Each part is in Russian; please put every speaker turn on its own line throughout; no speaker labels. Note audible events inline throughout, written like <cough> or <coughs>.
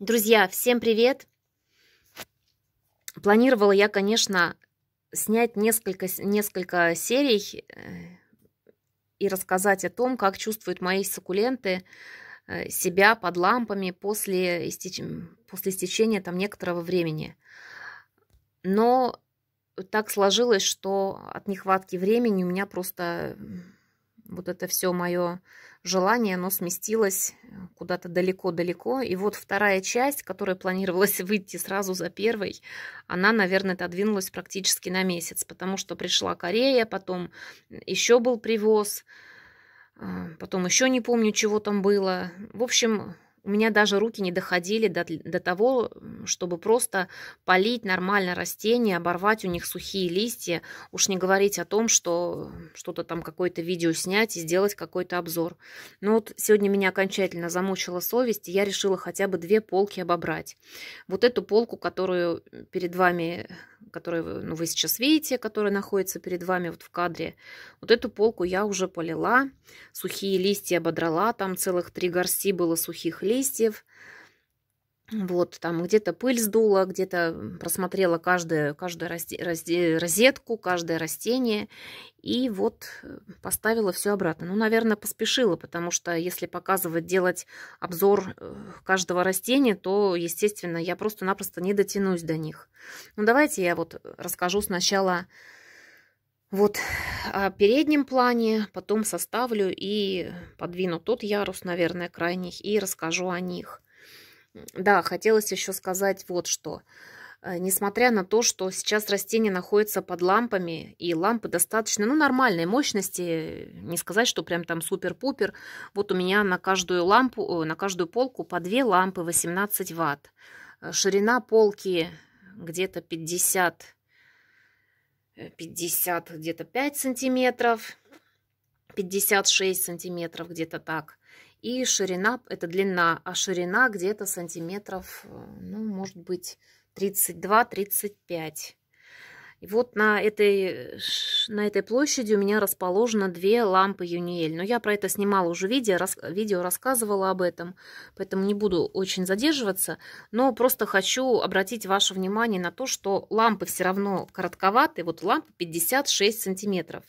Друзья, всем привет! Планировала я, конечно, снять несколько, несколько серий э, и рассказать о том, как чувствуют мои суккуленты э, себя под лампами после, истеч... после истечения там некоторого времени. Но так сложилось, что от нехватки времени у меня просто вот это все мое желание, оно сместилось э, куда-то далеко-далеко. И вот вторая часть, которая планировалась <laughs> выйти сразу за первой, она, наверное, отодвинулась практически на месяц, потому что пришла Корея, потом э, еще был привоз, а, потом еще не помню, чего там было. В общем, у меня даже руки не доходили до, до того, чтобы просто полить нормально растения, оборвать у них сухие листья, уж не говорить о том, что что-то там какое-то видео снять и сделать какой-то обзор. Но вот сегодня меня окончательно замучила совесть, и я решила хотя бы две полки обобрать. Вот эту полку, которую перед вами, которую ну, вы сейчас видите, которая находится перед вами вот в кадре, вот эту полку я уже полила, сухие листья ободрала, там целых три горсти было сухих листьев, листьев. Вот, там где-то пыль сдула, где-то просмотрела каждую, каждую розетку, каждое растение. И вот э, поставила все обратно. Ну, наверное, поспешила, потому что если показывать, делать обзор э, каждого растения, то, естественно, я просто-напросто не дотянусь до них. Ну, давайте я вот э, расскажу сначала вот о а, переднем плане потом составлю и подвину тот ярус, наверное, крайних, и расскажу о них. Да, хотелось еще сказать вот что. Э, несмотря на то, что сейчас растения находятся под лампами, и лампы достаточно, ну, нормальной мощности, не сказать, что прям там супер-пупер. Вот у меня на каждую лампу, на каждую полку по две лампы 18 ватт. Э, ширина полки где-то 50 50, э, где-то 5 сантиметров, 56 сантиметров, где-то так. И ширина, это длина, а ширина где-то сантиметров, э, ну, может быть, 32-35 и вот на этой, на этой площади у меня расположено две лампы Юниэль. Но я про это снимала уже видео, рас, видео рассказывала об этом, поэтому не буду очень задерживаться. Но просто хочу обратить ваше внимание на то, что лампы все равно коротковаты. Вот лампа 56 сантиметров.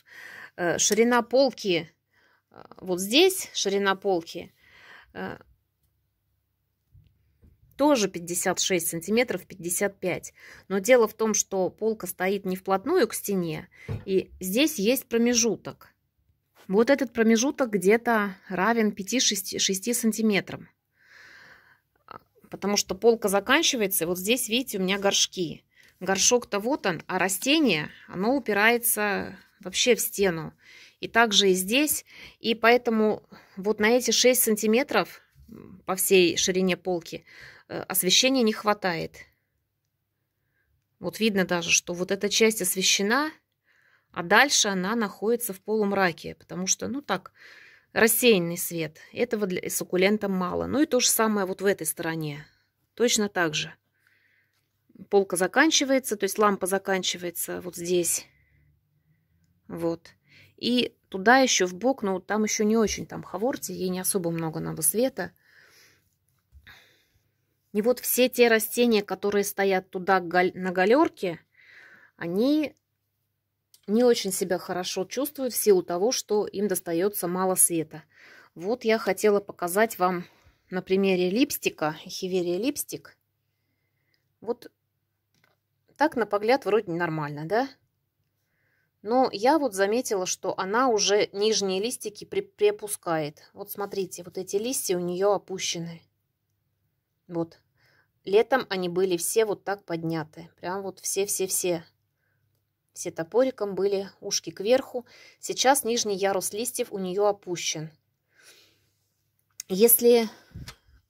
Э, ширина полки э, вот здесь, ширина полки э, – тоже 56 сантиметров 55. Но дело в том, что полка стоит не вплотную к стене, и здесь есть промежуток. Вот этот промежуток где-то равен 5-6 сантиметрам. Потому что полка заканчивается, и вот здесь, видите, у меня горшки. Горшок-то вот он, а растение, оно упирается вообще в стену. И также и здесь. И поэтому вот на эти 6 сантиметров по всей ширине полки Э, освещения не хватает. Вот видно даже, что вот эта часть освещена, а дальше она находится в полумраке, потому что, ну так, рассеянный свет. Этого для суккулента мало. Ну и то же самое вот в этой стороне. Точно так же. Полка заканчивается, то есть лампа заканчивается вот здесь. Вот. И туда еще в бок, но там еще не очень там хаворте, ей не особо много надо света. И вот все те растения, которые стоят туда на галерке, они не очень себя хорошо чувствуют в силу того, что им достается мало света. Вот я хотела показать вам на примере липстика, хиверия липстик. Вот так на погляд вроде нормально, да? Но я вот заметила, что она уже нижние листики при Вот смотрите, вот эти листья у нее опущены. Вот. Летом они были все вот так подняты. Прям вот все-все-все. Все топориком были, ушки кверху. Сейчас нижний ярус листьев у нее опущен. Если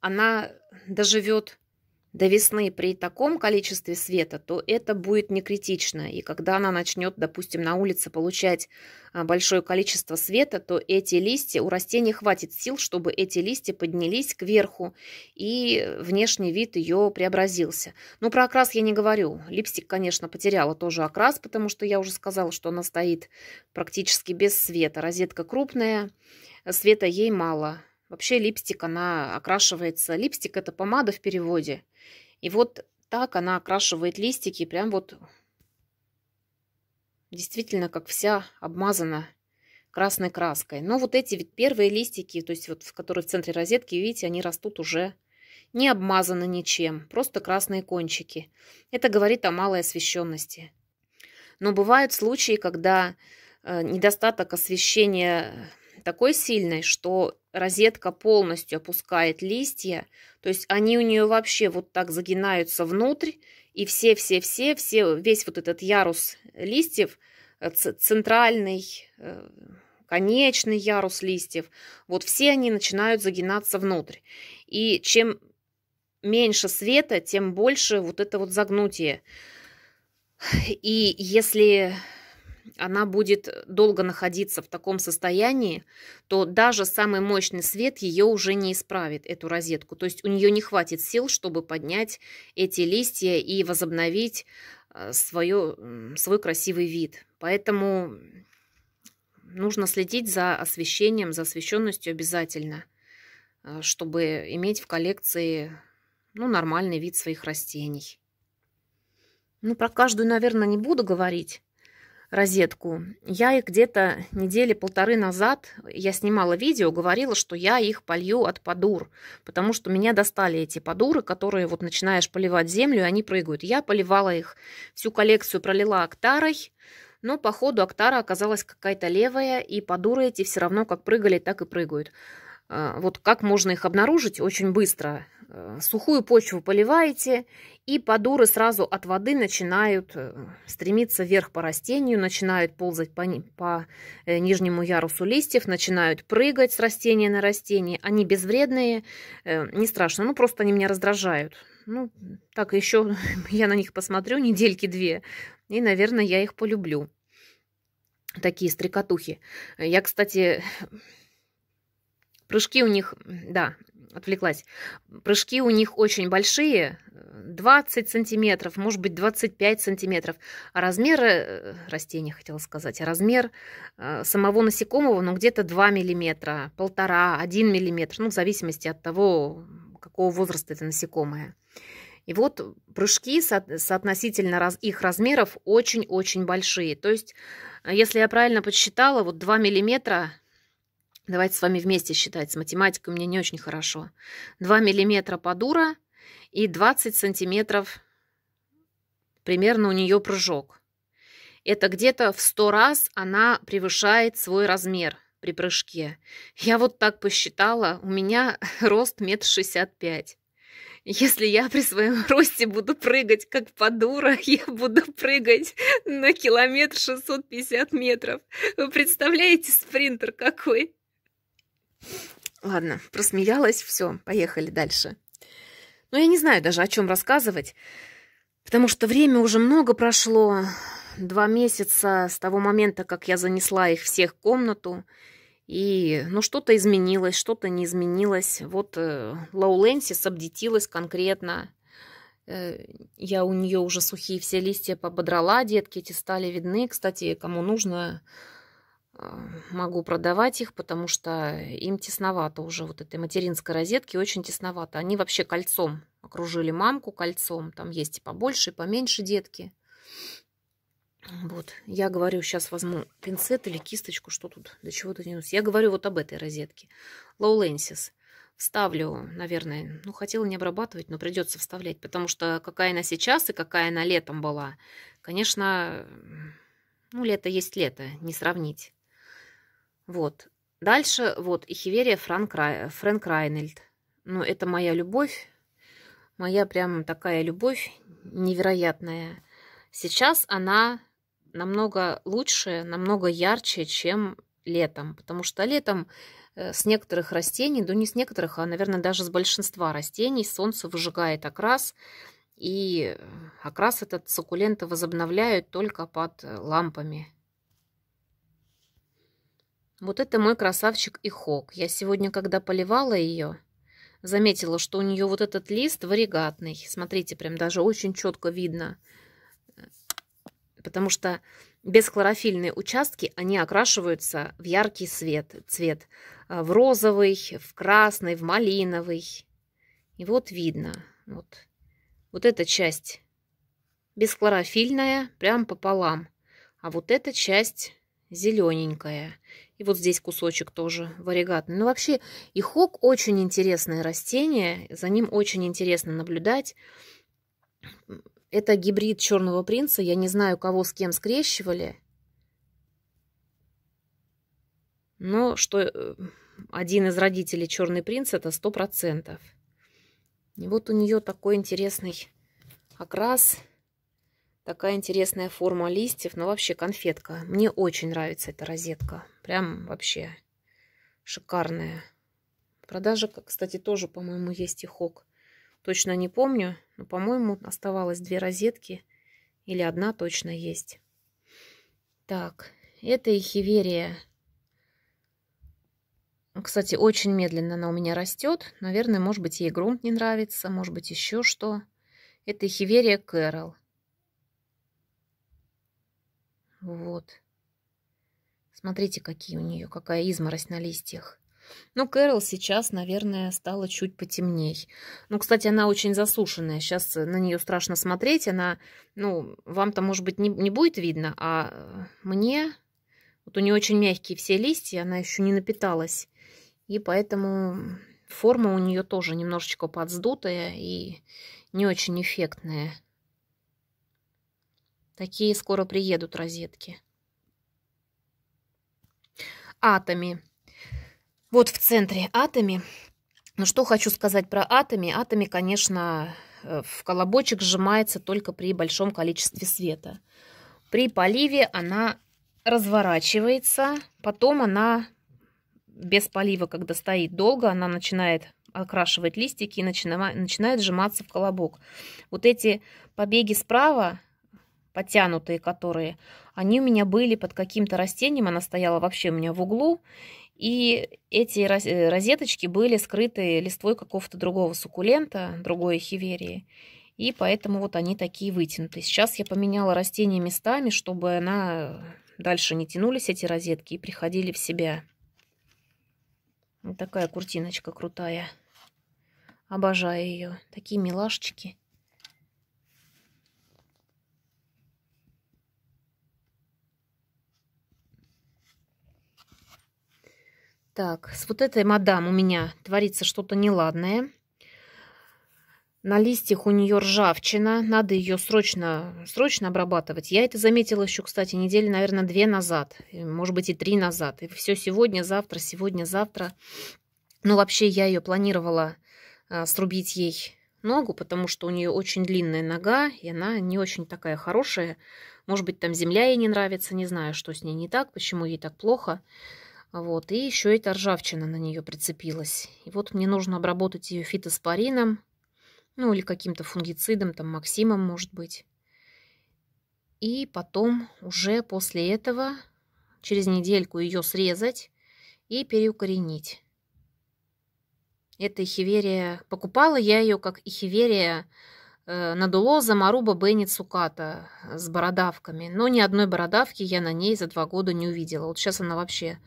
она доживет до весны при таком количестве света, то это будет не критично. И когда она начнет, допустим, на улице получать а, большое количество света, то эти листья, у растения хватит сил, чтобы эти листья поднялись кверху, и внешний вид ее преобразился. Ну, про окрас я не говорю. Липстик, конечно, потеряла тоже окрас, потому что я уже сказала, что она стоит практически без света. Розетка крупная, света ей мало. Вообще липстик, она окрашивается... Липстик – это помада в переводе. И вот так она окрашивает листики, прям вот действительно как вся обмазана красной краской. Но вот эти вот первые листики, то есть вот, которые в центре розетки, видите, они растут уже не обмазаны ничем, просто красные кончики. Это говорит о малой освещенности. Но бывают случаи, когда э, недостаток освещения такой сильной, что розетка полностью опускает листья, то есть они у нее вообще вот так загинаются внутрь, и все-все-все, все, весь вот этот ярус листьев, э, центральный, э, конечный ярус листьев, вот все они начинают загинаться внутрь. И чем меньше света, тем больше вот это вот загнутие. И если она будет э, долго находиться в таком состоянии, то даже самый мощный свет ее уже не исправит, эту розетку. То есть у нее не хватит сил, чтобы поднять эти листья и возобновить э, свое, свой красивый вид. Поэтому нужно следить за освещением, за освещенностью обязательно, э, чтобы иметь в коллекции ну, нормальный вид своих растений. Ну, про каждую, наверное, не буду говорить розетку. Я их где-то недели полторы назад, я снимала видео, говорила, что я их полью от подур, потому что меня достали эти подуры, которые вот начинаешь поливать землю, и они прыгают. Я поливала их, всю коллекцию пролила октарой, но по ходу октара оказалась какая-то левая, и подуры эти все равно как прыгали, так и прыгают. А, вот как можно их обнаружить очень быстро? Э, сухую почву поливаете, и подуры сразу от воды начинают э, стремиться вверх по растению, начинают ползать по, по э, нижнему ярусу листьев, начинают прыгать с растения на растение. Они безвредные, не страшно, ну просто они меня раздражают. Ну, так еще <laughs> я на них посмотрю недельки-две, и, наверное, я их полюблю. Такие стрекотухи. Я, кстати, Прыжки у них, да, отвлеклась. Прыжки у них очень большие, 20 сантиметров, может быть, 25 сантиметров. А размер э, растения, хотела сказать, а размер э, самого насекомого, ну, где-то 2 миллиметра, полтора, 1 миллиметр, ну, в зависимости от того, какого возраста это насекомое. И вот прыжки соотносительно их размеров очень-очень большие. То есть, э, если я правильно подсчитала, вот 2 миллиметра Давайте с вами вместе считать. С математикой мне не очень хорошо. 2 миллиметра подура и 20 сантиметров примерно у нее прыжок. Это где-то в 100 раз она превышает свой размер при прыжке. Я вот так посчитала, у меня <laughs> рост метр шестьдесят пять. Если я при своем <laughs> росте буду прыгать как подура, <laughs> я буду прыгать на километр шестьсот пятьдесят метров. Вы представляете, спринтер какой? Ладно, просмеялась, все, поехали дальше. Но ну, я не знаю даже, о чем рассказывать, потому что время уже много прошло. Два месяца с того момента, как я занесла их всех в комнату. И, ну, что-то изменилось, что-то не изменилось. Вот э, Лоуленсис обдетилась конкретно. Э, я у нее уже сухие все листья пободрала, детки эти стали видны. Кстати, кому нужно, могу продавать их, потому что им тесновато уже вот этой материнской розетки, очень тесновато. Они вообще кольцом окружили мамку кольцом. Там есть и побольше, и поменьше детки. Вот, я говорю, сейчас возьму пинцет или кисточку, что тут, до чего дотянусь. Я говорю вот об этой розетке. Low Lenses. Вставлю, наверное, ну, хотела не обрабатывать, но придется вставлять, потому что какая она сейчас и какая она летом была, конечно, ну, лето есть лето, не сравнить. Вот. Дальше вот Ихиверия Франк, Рай... Фрэнк Райнольд. Ну, это моя любовь. Моя прям такая любовь невероятная. Сейчас она намного лучше, намного ярче, чем летом. Потому что летом э, с некоторых растений, да не с некоторых, а, наверное, даже с большинства растений солнце выжигает окрас, и э, окрас этот суккуленты возобновляют только под э, лампами. Вот это мой красавчик и хок. Я сегодня, когда поливала ее, заметила, что у нее вот этот лист варигатный. Смотрите, прям даже очень четко видно. Потому что бесхлорофильные участки, они окрашиваются в яркий свет, цвет. Э, в розовый, в красный, в малиновый. И вот видно. Вот, вот эта часть бесхлорофильная, прям пополам. А вот эта часть зелененькая. И вот здесь кусочек тоже варигатный. Ну, вообще, и хок очень интересное растение, за ним очень интересно наблюдать. Это гибрид черного принца, я не знаю, кого с кем скрещивали. Но что э, один из родителей черный принц, это сто процентов. И вот у нее такой интересный окрас, такая интересная форма листьев. Но вообще конфетка. Мне очень нравится эта розетка. Прям вообще шикарная. Продажа, кстати, тоже, по-моему, есть и хок. Точно не помню, но, по-моему, оставалось две розетки. Или одна точно есть. Так, это эхиверия. Кстати, очень медленно она у меня растет. Наверное, может быть, ей грунт не нравится, может быть, еще что. Это эхиверия Кэрол. Вот. Смотрите, какие у нее, какая изморозь на листьях. Ну, Кэрол сейчас, наверное, стала чуть потемней. Ну, кстати, она очень засушенная. Сейчас э, на нее страшно смотреть. Она, ну, вам-то, может быть, не, не будет видно, а э, мне... Вот у нее очень мягкие все листья, она еще не напиталась. И поэтому форма у нее тоже немножечко подсдутая и не очень эффектная. Такие скоро приедут розетки атоми. Вот в центре атоми. Ну что хочу сказать про атоми. Атоми, конечно, э, в колобочек сжимается только при большом количестве света. При поливе она разворачивается, потом она без полива, когда стоит долго, она начинает окрашивать листики и начинает, начинает сжиматься в колобок. Вот эти побеги справа потянутые которые, они у меня были под каким-то растением, она стояла вообще у меня в углу, и эти э, розеточки были скрыты листвой какого-то другого суккулента, другой хиверии, и поэтому вот они такие вытянутые. Сейчас я поменяла растение местами, чтобы она дальше не тянулись эти розетки и приходили в себя. Вот такая куртиночка крутая. Обожаю ее. Такие милашечки. Так, с вот этой мадам у меня творится что-то неладное. На листьях у нее ржавчина, надо ее срочно, срочно обрабатывать. Я это заметила еще, кстати, недели, наверное, две назад, может быть, и три назад. И все сегодня, завтра, сегодня, завтра. Ну, вообще, я ее планировала а, срубить ей ногу, потому что у нее очень длинная нога, и она не очень такая хорошая. Может быть, там земля ей не нравится, не знаю, что с ней не так, почему ей так плохо. Вот, и еще эта ржавчина на нее прицепилась. И вот мне нужно обработать ее фитоспорином, ну или каким-то фунгицидом, там Максимом, может быть. И потом уже после этого, через недельку ее срезать и переукоренить. Эта хиверия покупала я ее как ихиверия э, надулоза Маруба Бенни Цуката с бородавками. Но ни одной бородавки я на ней за два года не увидела. Вот сейчас она вообще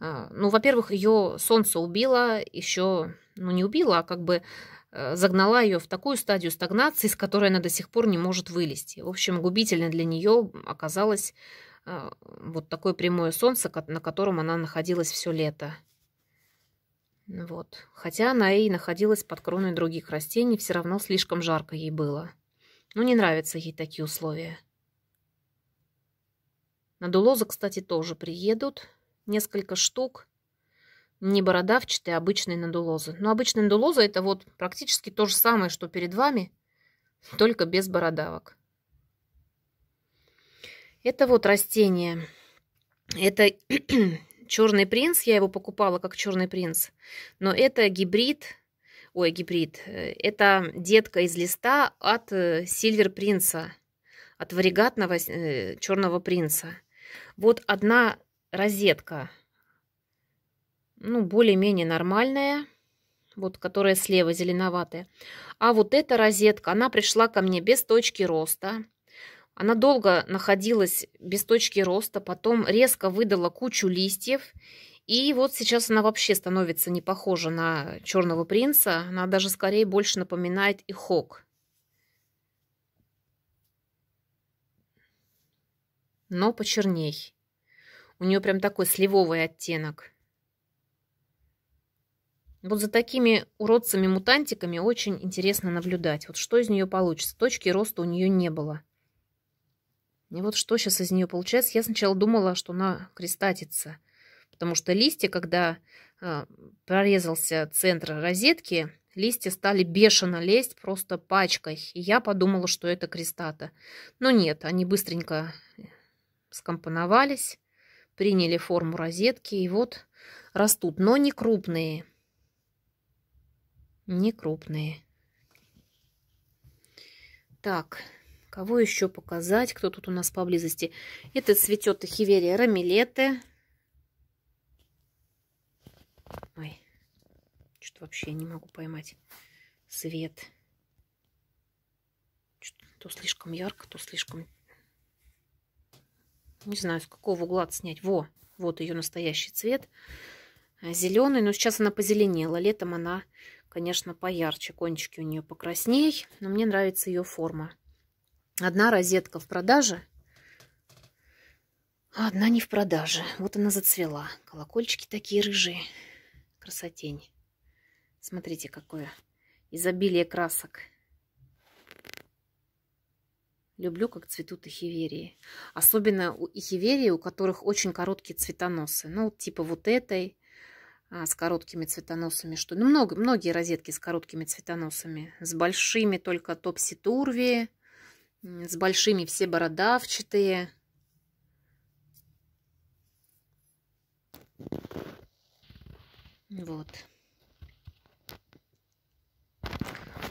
а, ну, во-первых, ее солнце убило, еще, ну, не убило, а как бы э, загнала ее в такую стадию стагнации, с которой она до сих пор не может вылезти. В общем, губительно для нее оказалось а, вот такое прямое солнце, на котором она находилась все лето. Вот. Хотя она и находилась под кроной других растений, все равно слишком жарко ей было. Ну, не нравятся ей такие условия. На Дулоза, кстати, тоже приедут несколько штук не бородавчатые, а обычные надулозы. Но обычные надулозы это вот практически то же самое, что перед вами, только без бородавок. Это вот растение. Это <clears throat> черный принц, я его покупала как черный принц. Но это гибрид, ой, гибрид, э, это детка из листа от сильвер э, принца, от варигатного э, черного принца. Вот одна розетка, ну, более-менее нормальная, вот, которая слева зеленоватая. А вот эта розетка, она пришла ко мне без точки роста. Она долго находилась без точки роста, потом резко выдала кучу листьев. И вот сейчас она вообще становится не похожа на черного принца. Она даже скорее больше напоминает и хок. Но почерней. У нее прям такой сливовый оттенок. Вот за такими уродцами-мутантиками очень интересно наблюдать. Вот что из нее получится. Точки роста у нее не было. И вот что сейчас из нее получается. Я сначала думала, что она крестатится. Потому что листья, когда э, прорезался центр розетки, листья стали бешено лезть просто пачкой. И я подумала, что это крестата. Но нет, они быстренько э, скомпоновались приняли форму розетки и вот растут, но не крупные. Не крупные. Так, кого еще показать? Кто тут у нас поблизости? Это цветет хиверия рамилеты. Ой, что-то вообще не могу поймать свет. -то, то слишком ярко, то слишком не знаю, с какого угла снять. Во, вот ее настоящий цвет. Э, Зеленый, но сейчас она позеленела. Летом она, конечно, поярче. Кончики у нее покрасней, но мне нравится ее форма. Одна розетка в продаже, а одна не в продаже. Вот она зацвела. Колокольчики такие рыжие. Красотень. Смотрите, какое изобилие красок. Люблю, как цветут эхиверии. Особенно у эхиверии, у которых очень короткие цветоносы. Ну, типа вот этой а, с короткими цветоносами. Что? Ну, много, многие розетки с короткими цветоносами. С большими только топси-турви. С большими все бородавчатые. Вот.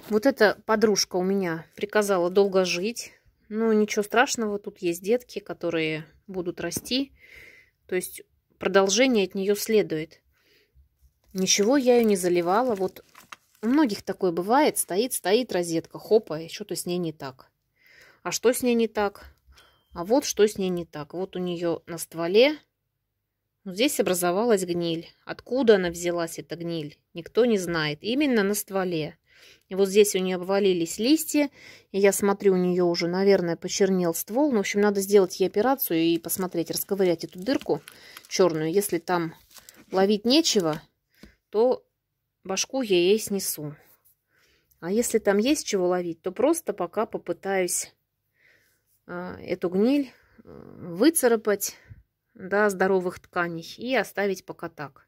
Вот эта подружка у меня приказала долго жить. Ну, ничего страшного, тут есть детки, которые будут расти. То есть продолжение от нее следует. Ничего я ее не заливала. Вот у многих такое бывает. Стоит, стоит розетка, хопа, и что-то с ней не так. А что с ней не так? А вот что с ней не так. Вот у нее на стволе ну, здесь образовалась гниль. Откуда она взялась, эта гниль, никто не знает. Именно на стволе. И вот здесь у нее обвалились листья. И я смотрю, у нее уже, наверное, почернел ствол. Ну, в общем, надо сделать ей операцию и посмотреть, расковырять эту дырку черную. Если там ловить нечего, то башку я ей снесу. А если там есть чего ловить, то просто пока попытаюсь а, эту гниль э, выцарапать до здоровых тканей и оставить пока так.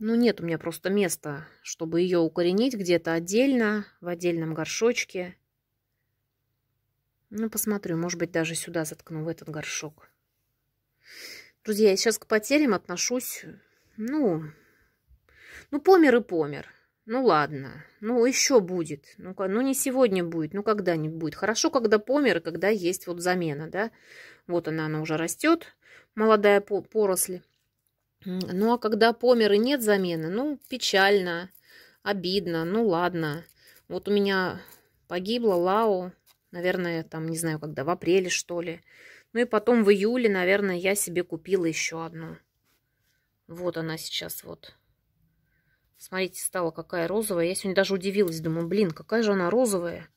Ну, нет у меня просто места, чтобы ее укоренить где-то отдельно, в отдельном горшочке. Ну, посмотрю, может быть, даже сюда заткну, в этот горшок. Друзья, я сейчас к потерям отношусь, ну, ну, помер и помер. Ну ладно, ну еще будет. Ну, ну не сегодня будет, ну когда-нибудь будет. Хорошо, когда помер, когда есть вот замена, да. Вот она, она уже растет, молодая поросль. Ну а когда помер и нет замены, ну печально, обидно, ну ладно. Вот у меня погибла Лао, наверное, там, не знаю, когда, в апреле, что ли. Ну и потом в июле, наверное, я себе купила еще одну. Вот она сейчас вот. Смотрите, стала какая розовая. Я сегодня даже удивилась, думаю, блин, какая же она розовая.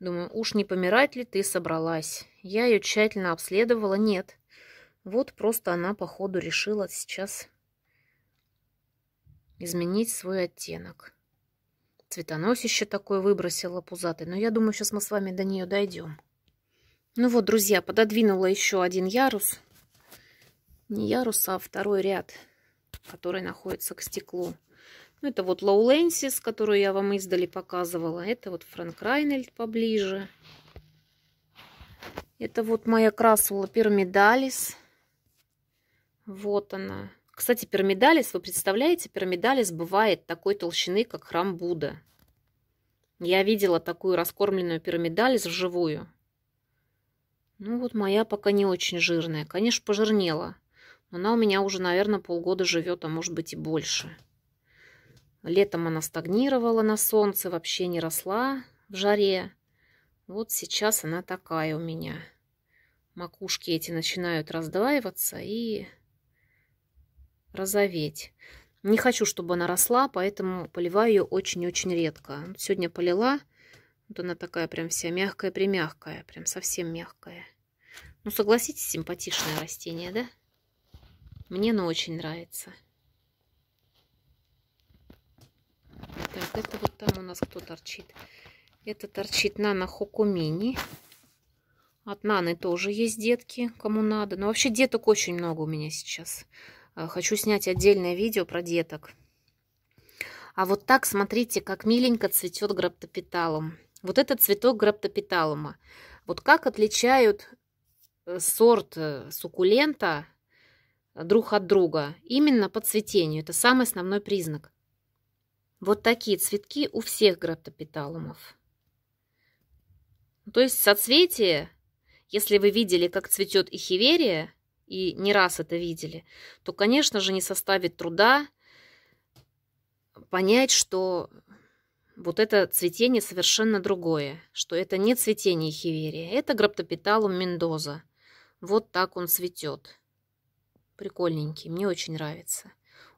Думаю, уж не помирать ли ты собралась? Я ее тщательно обследовала, нет. Вот просто она, походу, решила сейчас изменить свой оттенок. Цветоносище такое выбросила пузатый. Но я думаю, сейчас мы с вами до нее дойдем. Ну вот, друзья, пододвинула еще один ярус. Не ярус, а второй ряд, который находится к стеклу. Ну, это вот Лоуленсис, которую я вам издали показывала. Это вот Франк Райнельд поближе. Это вот моя красула Пирамидалис. Вот она. Кстати, пирамидалис, вы представляете, пирамидалис бывает такой толщины, как храм Будда. Я видела такую раскормленную пирамидалис вживую. Ну вот моя пока не очень жирная. Конечно, пожирнела. но Она у меня уже, наверное, полгода живет, а может быть и больше. Летом она стагнировала на солнце, вообще не росла в жаре. Вот сейчас она такая у меня. Макушки эти начинают раздваиваться и розоветь. Не хочу, чтобы она росла, поэтому поливаю ее очень-очень редко. Сегодня полила. Вот она такая прям вся мягкая-примягкая. Прям совсем мягкая. Ну, согласитесь, симпатичное растение, да? Мне оно очень нравится. Так, это вот там у нас кто торчит? Это торчит Нана Хокумини. От Наны тоже есть детки, кому надо. Но ну, вообще деток очень много у меня сейчас. Э, хочу снять отдельное видео про деток. А вот так, смотрите, как миленько цветет граптопиталум. Вот этот цветок граптопиталума. Вот как отличают э, сорт э, суккулента друг от друга? Именно по цветению. Это самый основной признак. Вот такие цветки у всех граптопиталумов. То есть соцветие, если вы видели, как цветет ихиверия, и не раз это видели, то, конечно же, не составит труда понять, что вот это цветение совершенно другое, что это не цветение хиверия, это граптопиталум мендоза. Вот так он цветет. Прикольненький, мне очень нравится.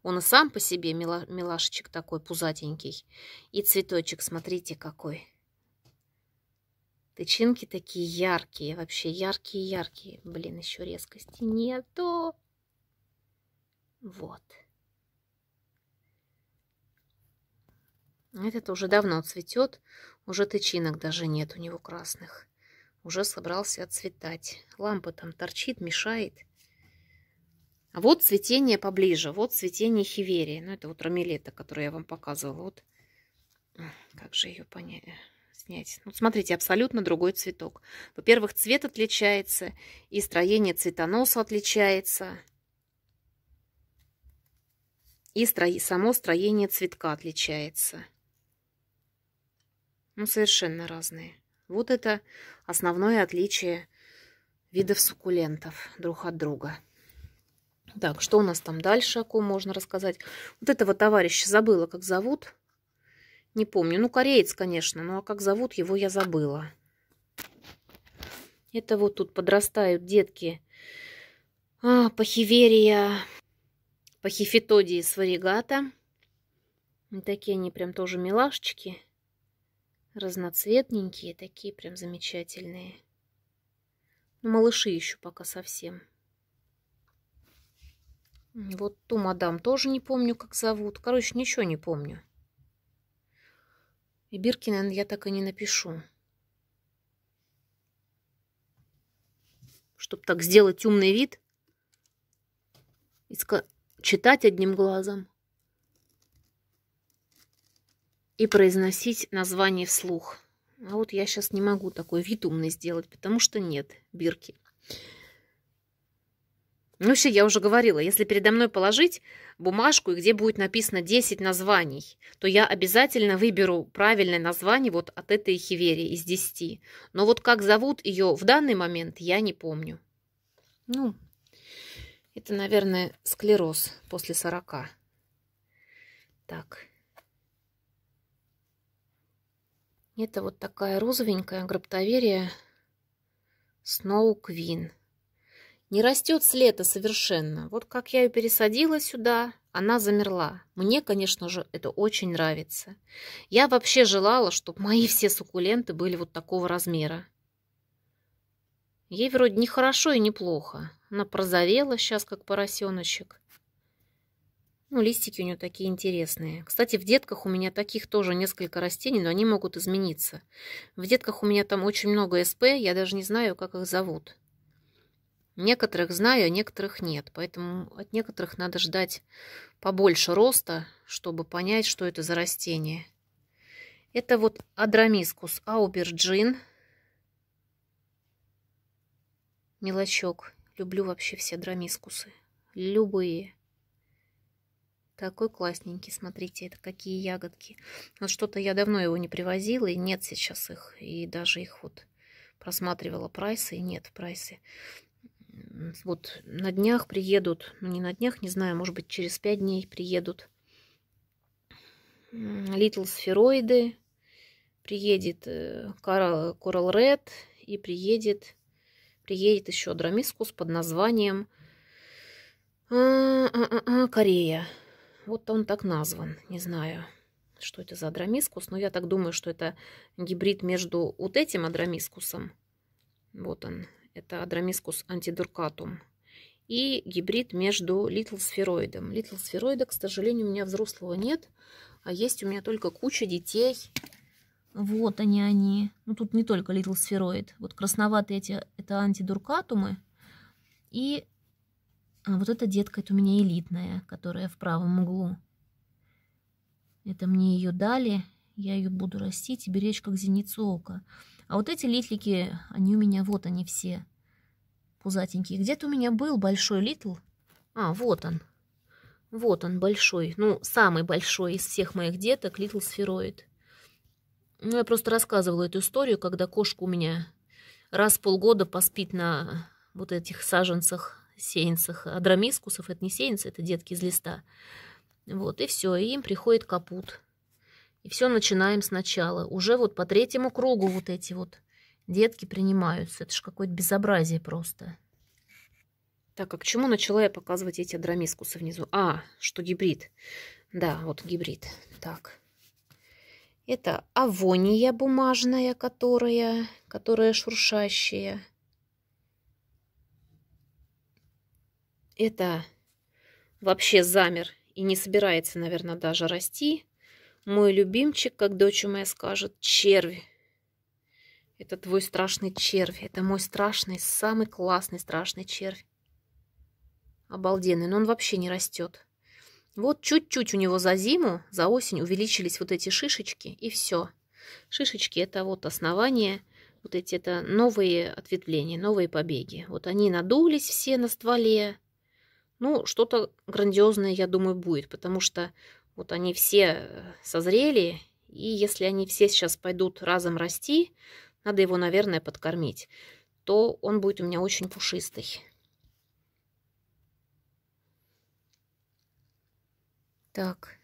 Он и сам по себе мила, милашечек такой пузатенький. И цветочек, смотрите, какой. Тычинки такие яркие, вообще яркие-яркие. Блин, еще резкости нету. Вот. Этот уже давно цветет, уже тычинок даже нет у него красных. Уже собрался отцветать. Лампа там торчит, мешает. А вот цветение поближе, вот цветение хиверии. Ну, это вот ромелета, которую я вам показывала. Вот как же ее понять? объяснять. Ну, смотрите, абсолютно другой цветок. Во-первых, цвет отличается, и строение цветоноса отличается, и стро... само строение цветка отличается. Ну, совершенно разные. Вот это основное отличие видов суккулентов друг от друга. Так, что у нас там дальше, о ком можно рассказать? Вот этого товарища забыла, как зовут. Не помню. Ну, кореец, конечно. Ну, а как зовут его, я забыла. Это вот тут подрастают детки. А, пахиверия, пахифитодии сваригата. такие они прям тоже милашечки. Разноцветненькие, такие прям замечательные. Ну, малыши еще пока совсем. Вот ту мадам тоже не помню, как зовут. Короче, ничего не помню. И Биркина я так и не напишу. чтобы так сделать умный вид читать одним глазом и произносить название вслух. А вот я сейчас не могу такой вид умный сделать, потому что нет бирки. Ну, вообще, я уже говорила, если передо мной положить бумажку, где будет написано 10 названий, то я обязательно выберу правильное название вот от этой хиверии из 10. Но вот как зовут ее в данный момент, я не помню. Ну, это, наверное, склероз после 40. Так. Это вот такая розовенькая граптоверия Snow Queen. Не растет с лета совершенно. Вот как я ее пересадила сюда, она замерла. Мне, конечно же, это очень нравится. Я вообще желала, чтобы мои <laughs> все суккуленты были вот такого размера. Ей вроде не хорошо и не плохо. Она прозовела сейчас, как поросеночек. Ну, листики у нее такие интересные. Кстати, в детках у меня таких тоже несколько растений, но они могут измениться. В детках у меня там очень много СП, я даже не знаю, как их зовут. Некоторых знаю, а некоторых нет. Поэтому от некоторых надо ждать побольше роста, чтобы понять, что это за растение. Это вот адрамискус ауберджин. Мелочок. Люблю вообще все адрамискусы, Любые. Такой классненький, смотрите, это какие ягодки. Вот что-то я давно его не привозила, и нет сейчас их. И даже их вот просматривала прайсы, и нет в прайсе вот на днях приедут, ну не на днях, не знаю, может быть через пять дней приедут. Литл Сфероиды, приедет Coral э, Red и приедет, приедет еще Драмискус под названием Корея. Вот он так назван, не знаю, что это за Драмискус, но я так думаю, что это гибрид между вот этим Адрамискусом, вот он, это Адрамискус антидуркатум, и гибрид между литлсфероидом. Литлсфероида, к сожалению, у меня взрослого нет, а есть у меня только куча детей. Вот они они. Ну, тут не только литлсфероид. Вот красноватые эти, это антидуркатумы. И а вот эта детка, это у меня элитная, которая в правом углу. Это мне ее дали. Я ее буду растить и беречь как зеницу ока. А вот эти литлики, они у меня, вот они все пузатенькие. Где-то у меня был большой литл. А, вот он. Вот он большой. Ну, самый большой из всех моих деток, литл сфероид. Ну, я просто рассказывала эту историю, когда кошка у меня раз в полгода поспит на вот этих саженцах, сеянцах, адрамискусов. Это не сеянцы, это детки из листа. Вот, и все, и им приходит капут. И все начинаем сначала. Уже вот по третьему кругу вот эти вот детки принимаются. Это же какое-то безобразие просто. Так, а к чему начала я показывать эти драмискусы внизу? А, что гибрид. Да, вот гибрид. Так. Это авония бумажная, которая, которая шуршащая. Это вообще замер и не собирается, наверное, даже расти. Мой любимчик, как дочь моя скажет, черви. Это твой страшный червь. Это мой страшный, самый классный страшный червь. Обалденный, но он вообще не растет. Вот чуть-чуть у него за зиму, за осень увеличились вот эти шишечки, и все. Шишечки – это вот основание, вот эти это новые ответвления, новые побеги. Вот они надулись все на стволе. Ну, что-то грандиозное, я думаю, будет, потому что вот они все э, созрели, и если они все сейчас пойдут разом расти, надо его, наверное, подкормить, то он будет у меня очень пушистый. Так,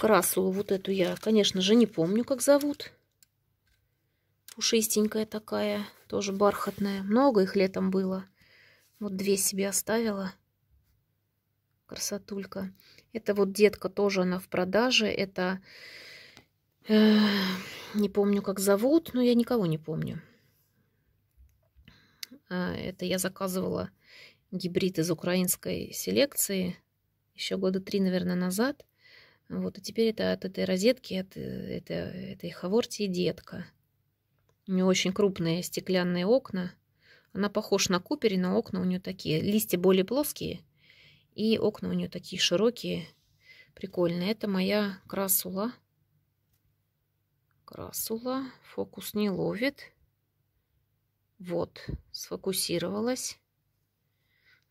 красу вот эту я, конечно же, не помню, как зовут. Пушистенькая такая, тоже бархатная. Много их летом было. Вот две себе оставила красотулька. Это вот детка тоже она в продаже. Это э, не помню, как зовут, но я никого не помню. А, это я заказывала гибрид из украинской селекции еще года три, наверное, назад. Вот, и теперь это от этой розетки, от это, этой хавортии детка. У нее очень крупные стеклянные окна. Она похожа на купери, но окна у нее такие. Листья более плоские, и окна у нее такие широкие, прикольные. Это моя красула. Красула. Фокус не ловит. Вот, сфокусировалась.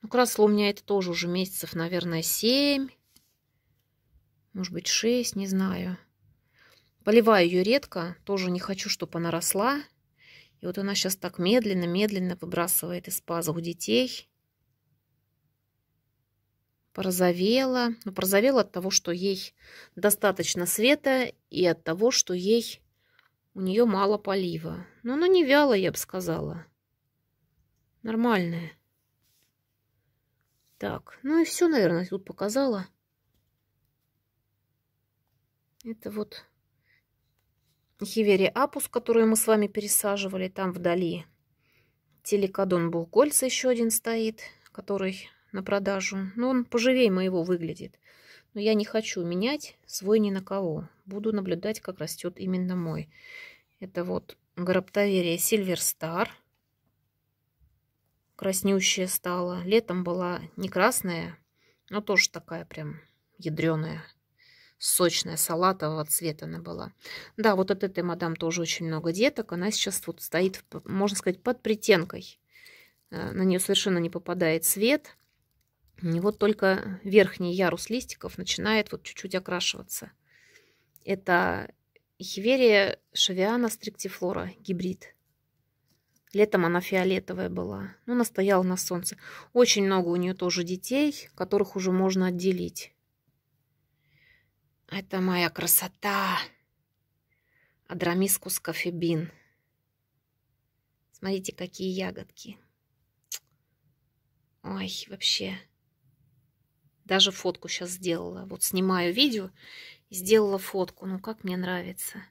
Ну, красула у меня это тоже уже месяцев, наверное, 7. Может быть, 6, не знаю. Поливаю ее редко. Тоже не хочу, чтобы она росла. И вот она сейчас так медленно-медленно выбрасывает из пазух детей порозовела. Но ну, порозовела от того, что ей достаточно света и от того, что ей у нее мало полива. Но ну, она не вялая, я бы сказала. Нормальная. Так, ну и все, наверное, тут показала. Это вот Хивери Апус, которую мы с вами пересаживали там вдали. Телекадон Булкольца еще один стоит, который на продажу. Но он поживее моего выглядит. Но я не хочу менять свой ни на кого. Буду наблюдать, как растет именно мой. Это вот граптоверия Silver Star. Краснющая стала. Летом была не красная, но тоже такая прям ядреная. Сочная, салатового цвета она была. Да, вот от этой мадам тоже очень много деток. Она сейчас вот стоит, можно сказать, под притенкой. Э, на нее совершенно не попадает свет. И вот только верхний ярус листиков начинает вот чуть-чуть окрашиваться. Это хиверия шавиана стриктифлора, гибрид. Летом она фиолетовая была. Ну, она стояла на солнце. Очень много у нее тоже детей, которых уже можно отделить. Это моя красота. Адрамискус кофебин. Смотрите, какие ягодки. Ой, вообще... Даже фотку сейчас сделала. Вот снимаю видео сделала фотку. Ну, как мне нравится.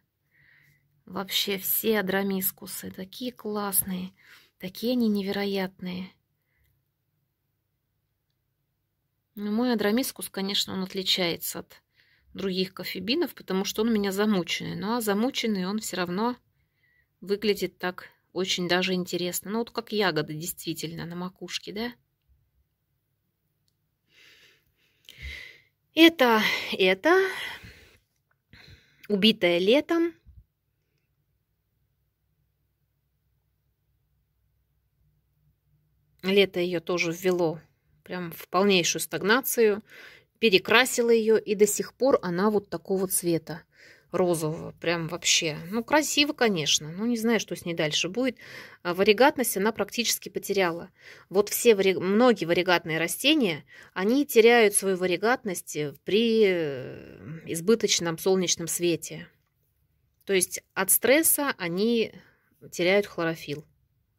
Вообще все адрамискусы такие классные. Такие они невероятные. Но ну, мой адрамискус, конечно, он отличается от других кофебинов, потому что он у меня замученный. Ну, а замученный он все равно выглядит так очень даже интересно. Ну, вот как ягода, действительно, на макушке, да? Это, это, убитое летом, Лето ее тоже ввело прям в полнейшую стагнацию, перекрасило ее, и до сих пор она вот такого цвета розового, прям вообще. Ну, красиво, конечно, но не знаю, что с ней дальше будет. А варигатность она практически потеряла. Вот все, вари... многие варигатные растения, они теряют свою варигатность э, при э, избыточном солнечном свете. То есть от стресса они теряют хлорофилл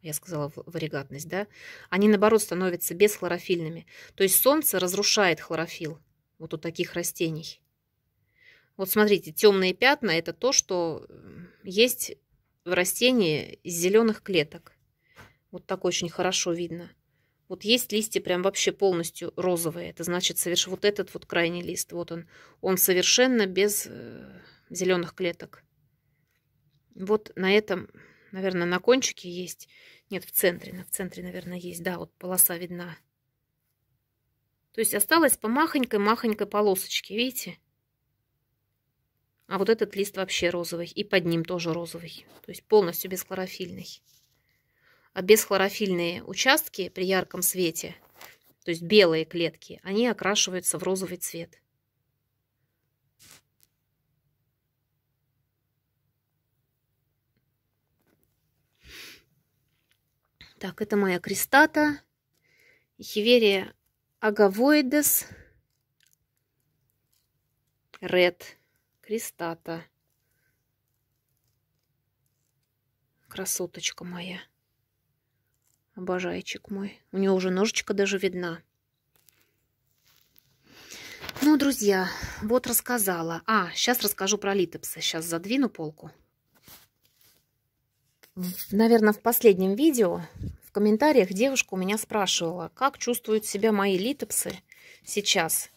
я сказала варигатность, да, они, наоборот, становятся бесхлорофильными. То есть солнце разрушает хлорофилл вот у таких растений. Вот смотрите, темные пятна – это то, что есть в растении из зеленых клеток. Вот так очень хорошо видно. Вот есть листья прям вообще полностью розовые. Это значит, соверш... вот этот вот крайний лист, вот он, он совершенно без э, зеленых клеток. Вот на этом, наверное, на кончике есть. Нет, в центре, в центре, наверное, есть. Да, вот полоса видна. То есть осталось по махонькой-махонькой полосочке, видите? А вот этот лист вообще розовый. И под ним тоже розовый. То есть полностью бесхлорофильный. А бесхлорофильные участки при ярком свете, то есть белые клетки, они окрашиваются в розовый цвет. Так, это моя крестата. Хиверия агавоидес. Ред крестата. Красоточка моя. Обожайчик мой. У нее уже ножичка даже видна. Ну, друзья, вот рассказала. А, сейчас расскажу про литопсы. Сейчас задвину полку. Наверное, в последнем видео в комментариях девушка у меня спрашивала, как чувствуют себя мои литопсы сейчас.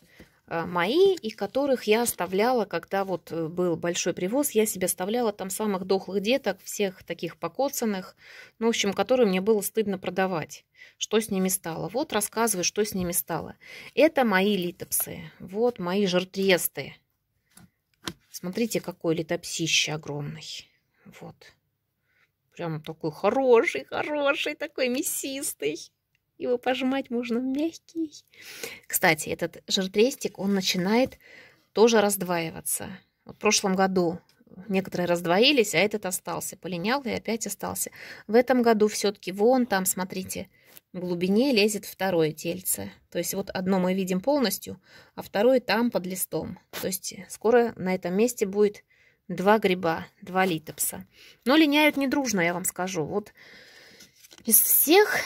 Э, мои, и которых я оставляла, когда вот э, был большой привоз, я себе оставляла там самых дохлых деток, всех таких покоцанных, ну, в общем, которые мне было стыдно продавать. Что с ними стало? Вот рассказываю, что с ними стало. Это мои литопсы, вот мои жертвесты. Смотрите, какой литопсище огромный. Вот. Прям такой хороший, хороший, такой мясистый. Его пожимать можно мягкий. Кстати, этот жиртрестик, он начинает тоже раздваиваться. в прошлом году некоторые раздвоились, а этот остался. Полинял и опять остался. В этом году все-таки вон там, смотрите, в глубине лезет второе тельце. То есть вот одно мы видим полностью, а второе там под листом. То есть скоро на этом месте будет два гриба, два литопса. Но линяют дружно, я вам скажу. Вот из всех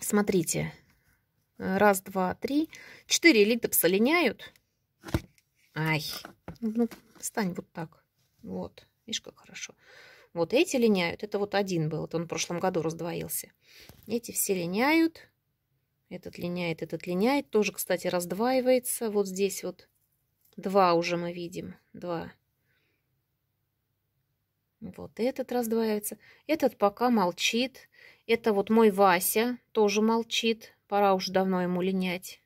Смотрите. Раз, два, три. Четыре литопса линяют. Ай. Ну, стань вот так. Вот. Видишь, как хорошо. Вот эти линяют. Это вот один был. Это он в прошлом году раздвоился. Эти все линяют. Этот линяет, этот линяет. Тоже, кстати, раздваивается. Вот здесь вот два уже мы видим. Два. Вот этот раздваивается. Этот пока молчит. Это вот мой Вася, тоже молчит, пора уж давно ему линять.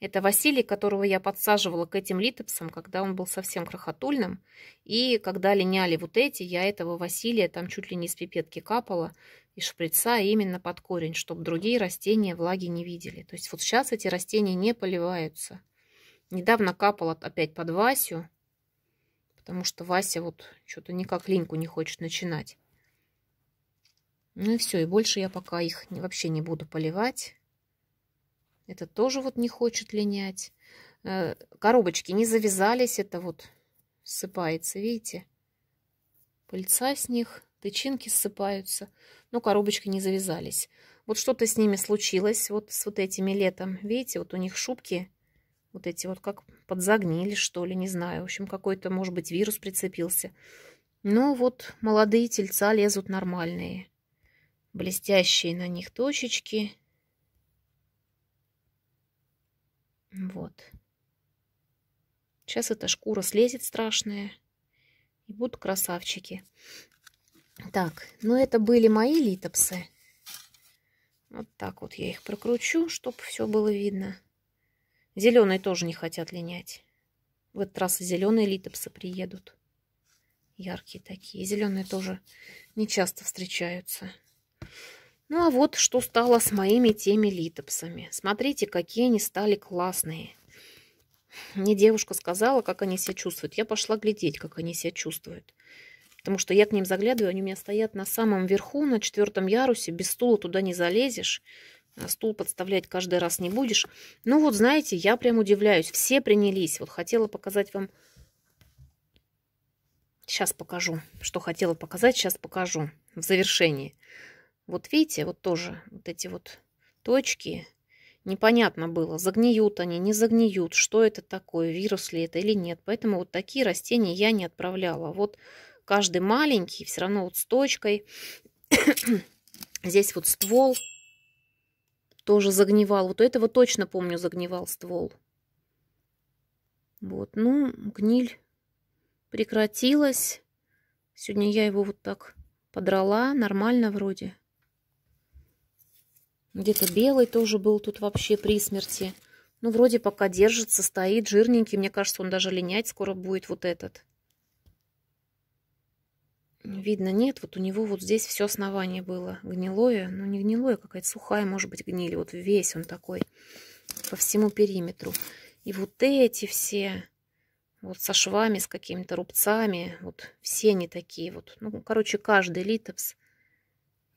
Это Василий, которого я подсаживала к этим литопсам, когда он был совсем крохотульным. И когда линяли вот эти, я этого Василия там чуть ли не из пипетки капала и шприца именно под корень, чтобы другие растения влаги не видели. То есть вот сейчас эти растения не поливаются. Недавно капала опять под Васю, потому что Вася вот что-то никак линьку не хочет начинать. Ну и все, и больше я пока их вообще не буду поливать. Это тоже вот не хочет линять. Э, коробочки не завязались, это вот ссыпается, видите? Пыльца с них, тычинки ссыпаются, но коробочки не завязались. Вот что-то с ними случилось, вот с вот этими летом. Видите, вот у них шубки вот эти вот как подзагнили, что ли, не знаю. В общем, какой-то, может быть, вирус прицепился. Но ну вот молодые тельца лезут нормальные блестящие на них точечки. Вот. Сейчас эта шкура слезет страшная. И будут красавчики. Так, ну это были мои литопсы. Вот так вот я их прокручу, чтобы все было видно. Зеленые тоже не хотят линять. В этот раз зеленые литопсы приедут. Яркие такие. Зеленые тоже не часто встречаются. Ну а вот что стало с моими теми литопсами. Смотрите, какие они стали классные. Мне девушка сказала, как они себя чувствуют. Я пошла глядеть, как они себя чувствуют. Потому что я к ним заглядываю, они у меня стоят на самом верху, на четвертом ярусе. Без стула туда не залезешь. А стул подставлять каждый раз не будешь. Ну вот, знаете, я прям удивляюсь. Все принялись. Вот хотела показать вам... Сейчас покажу, что хотела показать. Сейчас покажу в завершении. Вот видите, вот тоже вот эти вот точки. Непонятно было, загниют они, не загниют, что это такое, вирус ли это или нет. Поэтому вот такие растения я не отправляла. Вот каждый маленький, все равно вот с точкой. <coughs> Здесь вот ствол тоже загнивал. Вот у этого точно, помню, загнивал ствол. Вот, ну, гниль прекратилась. Сегодня я его вот так подрала, нормально вроде. Где-то белый тоже был тут вообще при смерти. Ну, вроде пока держится, стоит, жирненький. Мне кажется, он даже линять скоро будет вот этот. Видно, нет. Вот у него вот здесь все основание было. Гнилое. Ну, не гнилое, а какая-то сухая, может быть, гниль. Вот весь он такой по всему периметру. И вот эти все, вот со швами, с какими-то рубцами, вот все они такие вот. Ну, короче, каждый литопс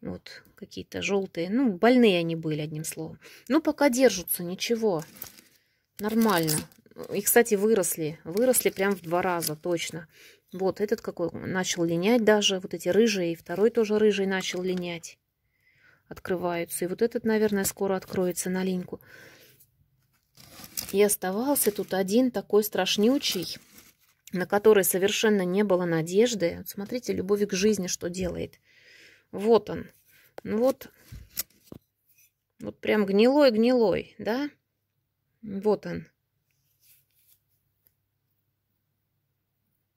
вот какие-то желтые. Ну, больные они были, одним словом. Ну, пока держатся, ничего. Нормально. И, кстати, выросли. Выросли прям в два раза, точно. Вот этот какой начал линять даже. Вот эти рыжие. И второй тоже рыжий начал линять. Открываются. И вот этот, наверное, скоро откроется на линьку. И оставался тут один такой страшнючий, на который совершенно не было надежды. смотрите, любовь к жизни что делает. Вот он. Ну вот, вот прям гнилой-гнилой, да? Вот он.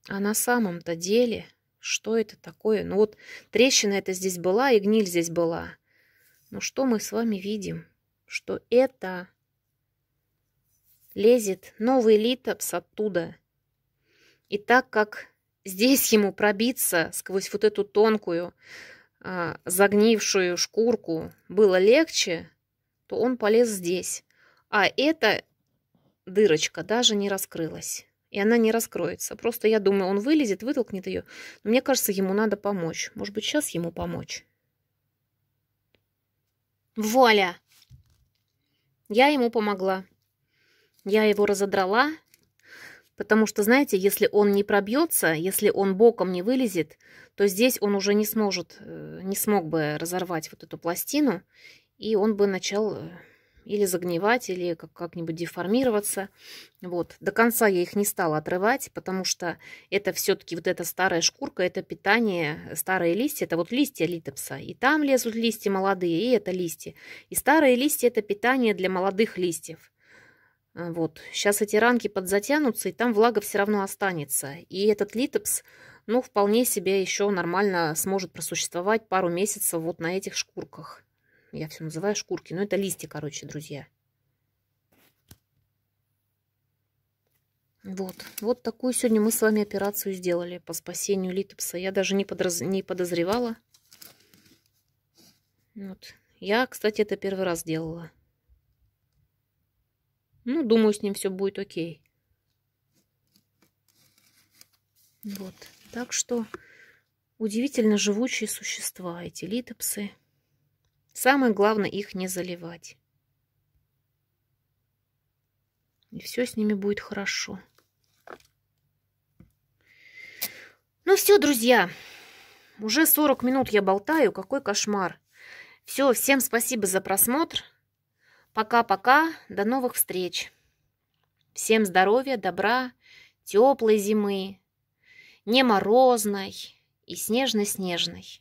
А на самом-то деле, что это такое? Ну вот трещина это здесь была и гниль здесь была. Но что мы с вами видим? Что это лезет новый литопс оттуда. И так как здесь ему пробиться сквозь вот эту тонкую а, загнившую шкурку было легче, то он полез здесь. А эта дырочка даже не раскрылась. И она не раскроется. Просто я думаю, он вылезет, вытолкнет ее. Но мне кажется, ему надо помочь. Может быть, сейчас ему помочь. Воля! Я ему помогла. Я его разодрала Потому что, знаете, если он не пробьется, если он боком не вылезет, то здесь он уже не сможет, э, не смог бы разорвать вот эту пластину, и он бы начал э, или загнивать, или как-нибудь деформироваться. Вот. До конца я их не стала отрывать, потому что это все-таки вот эта старая шкурка, это питание, старые листья, это вот листья литопса. И там лезут листья молодые, и это листья. И старые листья – это питание для молодых листьев. Э, вот, сейчас эти ранки подзатянутся, и там влага все равно останется. И этот литопс, ну, вполне себе еще нормально сможет просуществовать пару месяцев вот на этих шкурках. Я все называю шкурки, но это листья, короче, друзья. Вот, вот такую сегодня мы с вами операцию сделали по спасению литопса. Я даже не, подраз... не подозревала. Вот. Я, кстати, это первый раз делала. Ну, думаю, с ним все будет окей. Вот. Так что удивительно живучие существа эти литопсы. Самое главное их не заливать. И все с ними будет хорошо. Ну все, друзья. Уже 40 минут я болтаю. Какой кошмар. Все, всем спасибо за просмотр. Пока-пока, до новых встреч. Всем здоровья, добра, теплой зимы, не морозной и снежно-снежной.